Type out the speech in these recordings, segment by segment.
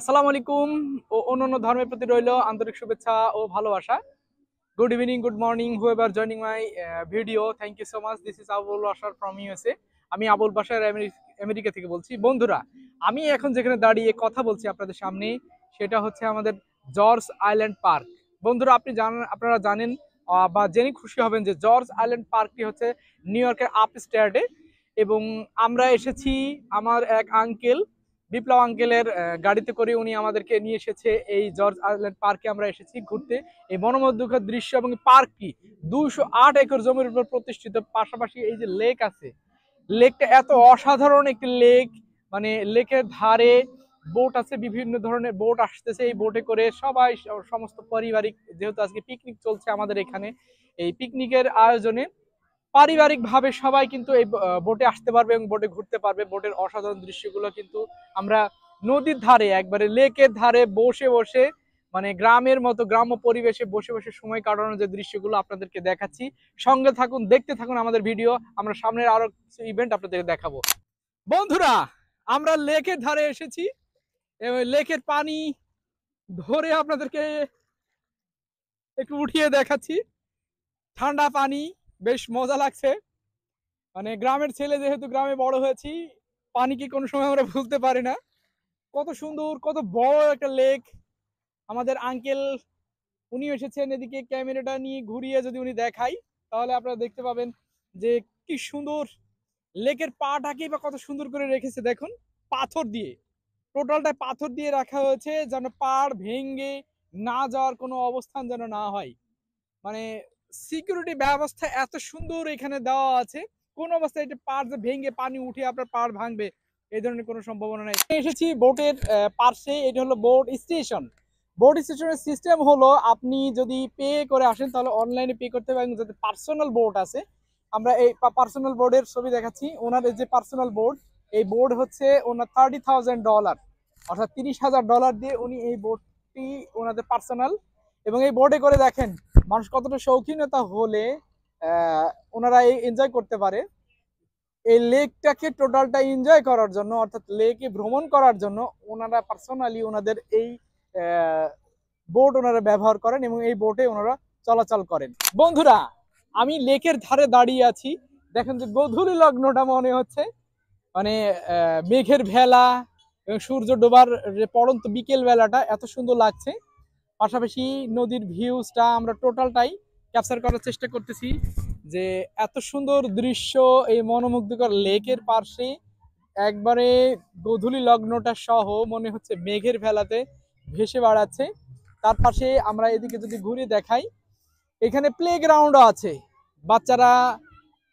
আসসালামু আলাইকুম ও অন্যান্য ধর্মের প্রতি রইল আন্তরিক শুভেচ্ছা ও ভালোবাসা good evening good morning whoever joining my video thank you so much this is Abul Basar from USA আমি আবুল বাসার আমেরিকা থেকে বলছি বন্ধুরা আমি এখন যেখানে দাঁড়িয়ে কথা বলছি আপনাদের সামনে সেটা হচ্ছে আমাদের জর্জ আইল্যান্ড পার্ক বন্ধুরা আপনি জানেন আপনারা জানেন বা জেনে খুশি হবেন যে জর্জ আইল্যান্ড পার্কটি হচ্ছে নিউ ইয়র্কের আপ স্টেয়ার্ডে এবং আমরা এসেছি আমার এক আঙ্কেল বিপ্লব আঙ্কেলের গাড়িতে করে উনি আমাদেরকে নিয়ে এসেছে এই জর্জ আইল্যান্ড পার্কে আমরা এসেছি ঘুরতে এই মনোমুগ্ধকর দৃশ্য এবং পার্কটি দুশো আট একর জমির উপর প্রতিষ্ঠিত পাশাপাশি এই যে লেক আছে লেকটা এত অসাধারণ একটি লেক মানে লেকের ধারে বোট আছে বিভিন্ন ধরনের বোট আসতেছে এই বোটে করে সবাই সমস্ত পারিবারিক যেহেতু আজকে পিকনিক চলছে আমাদের এখানে এই পিকনিকের আয়োজনে পারিবারিকভাবে সবাই কিন্তু এই বোটে আসতে পারবে এবং বোটে ঘুরতে পারবে বোটের অসাধারণ দৃশ্যগুলো কিন্তু আমরা নদীর ধারে একবারে লেকের ধারে বসে বসে মানে গ্রামের মতো গ্রাম্য পরিবেশে বসে বসে সময় কাটানোর যে দৃশ্যগুলো আপনাদেরকে দেখাচ্ছি সঙ্গে থাকুন দেখতে থাকুন আমাদের ভিডিও আমরা সামনের আরো কিছু ইভেন্ট আপনাদেরকে দেখাবো বন্ধুরা আমরা লেকের ধারে এসেছি লেকের পানি ধরে আপনাদেরকে একটু উঠিয়ে দেখাচ্ছি ঠান্ডা পানি বেশ মজা লাগছে মানে গ্রামের ছেলে যেহেতু গ্রামে বড় হয়েছি পানিকে কোনো সময় আমরা ভুলতে পারি না কত সুন্দর কত বড় একটা লেক আমাদের আঙ্কেল উনি এসেছেন এদিকে ক্যামেরাটা নিয়ে ঘুরিয়ে যদি উনি দেখাই তাহলে আপনারা দেখতে পাবেন যে কি সুন্দর লেকের পাটাকেই বা কত সুন্দর করে রেখেছে দেখুন পাথর দিয়ে টোটালটা পাথর দিয়ে রাখা হয়েছে যেন পাড় ভেঙ্গে না যাওয়ার কোনো অবস্থান যেন না হয় মানে সিকিউরিটি ব্যবস্থা এত সুন্দর এখানে দেওয়া আছে কোন অবস্থায় এটা পার ভেঙে পানি উঠে আপনার পার ভাঙবে এই ধরনের কোনো সম্ভাবনা নেই এসেছি বোটের পার্শ্বে এটা হলো বোট স্টেশন বোট স্টেশনের সিস্টেম হলো আপনি যদি পে করে আসেন তাহলে অনলাইনে পে করতে পারেন যাতে পার্সোনাল বোর্ড আছে আমরা এই পার্সোনাল বোর্ডের ছবি দেখাচ্ছি ওনার যে পার্সোনাল বোর্ড এই বোর্ড হচ্ছে ওনার থার্টি থাউজেন্ড ডলার অর্থাৎ তিরিশ হাজার ডলার দিয়ে উনি এই বোর্ডটি ওনাদের পার্সোনাল এবং এই বোর্ডে করে দেখেন মানুষ কতটা শৌখিনতা হলে ওনারা এই এনজয় করতে পারে এই লেকটাকে টোটালটা এনজয় করার জন্য অর্থাৎ লেকে ভ্রমণ করার জন্য ওনারা পার্সোনালি ওনাদের এই বোট ওনারা ব্যবহার করেন এবং এই বোটে ওনারা চলাচল করেন বন্ধুরা আমি লেকের ধারে দাঁড়িয়ে আছি দেখেন যে গধুলি লগ্নটা মনে হচ্ছে মানে মেঘের ভেলা এবং সূর্য ডোবার পড়ন্ত বিকেল বেলাটা এত সুন্দর লাগছে পাশাপাশি নদীর ভিউজটা আমরা টোটালটাই ক্যাপচার করার চেষ্টা করতেছি যে এত সুন্দর দৃশ্য এই মনোমুগ্ধকর লেকের পার্শ্বে একবারে গধুলি লগ্নটা সহ মনে হচ্ছে মেঘের ভেলাতে ভেসে বাড়াচ্ছে তার পাশে আমরা এদিকে যদি ঘুরে দেখাই এখানে প্লে গ্রাউন্ডও আছে বাচ্চারা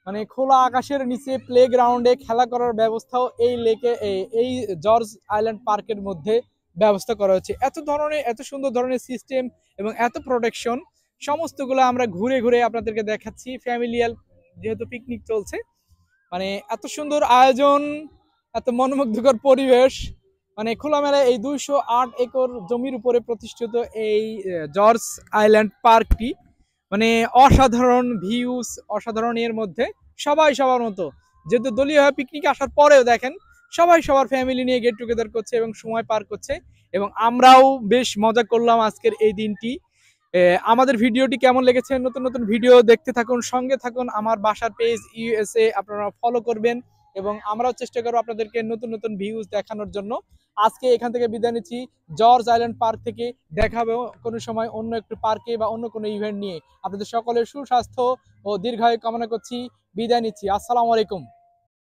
মানে খোলা আকাশের নিচে প্লে গ্রাউন্ডে খেলা করার ব্যবস্থাও এই লেকে এই জর্জ আইল্যান্ড পার্কের মধ্যে ব্যবস্থা করা হচ্ছে এত ধরনের এত সুন্দর ধরনের সিস্টেম এবং এত প্রোটেকশন সমস্তগুলো আমরা ঘুরে ঘুরে আপনাদেরকে দেখাচ্ছি ফ্যামিলিয়াল যেহেতু পিকনিক চলছে মানে এত সুন্দর আয়োজন এত মনোমুগ্ধকর পরিবেশ মানে খোলামেলা এই দুইশো আট একর জমির উপরে প্রতিষ্ঠিত এই জর্জ আইল্যান্ড পার্কটি মানে অসাধারণ ভিউস অসাধারণ এর মধ্যে সবাই সবার মতো যেহেতু দলীয় পিকনিকে আসার পরেও দেখেন সবাই সবার ফ্যামিলি নিয়ে গেট টুগেদার করছে এবং সময় পার করছে এবং আমরাও বেশ মজা করলাম আজকের এই দিনটি আমাদের ভিডিওটি কেমন লেগেছে নতুন নতুন ভিডিও দেখতে থাকুন সঙ্গে থাকুন আমার বাসার পেজ ইউএসএ আপনারা ফলো করবেন এবং আমরাও চেষ্টা করবো আপনাদেরকে নতুন নতুন ভিউজ দেখানোর জন্য আজকে এখান থেকে বিদায় নিচ্ছি জর্জ আইল্যান্ড পার্ক থেকে দেখাবো কোনো সময় অন্য একটু পার্কে বা অন্য কোনো ইভেন্ট নিয়ে আপনাদের সকলের সুস্বাস্থ্য ও দীর্ঘায়ু কামনা করছি বিদায় নিচ্ছি আসসালামু আলাইকুম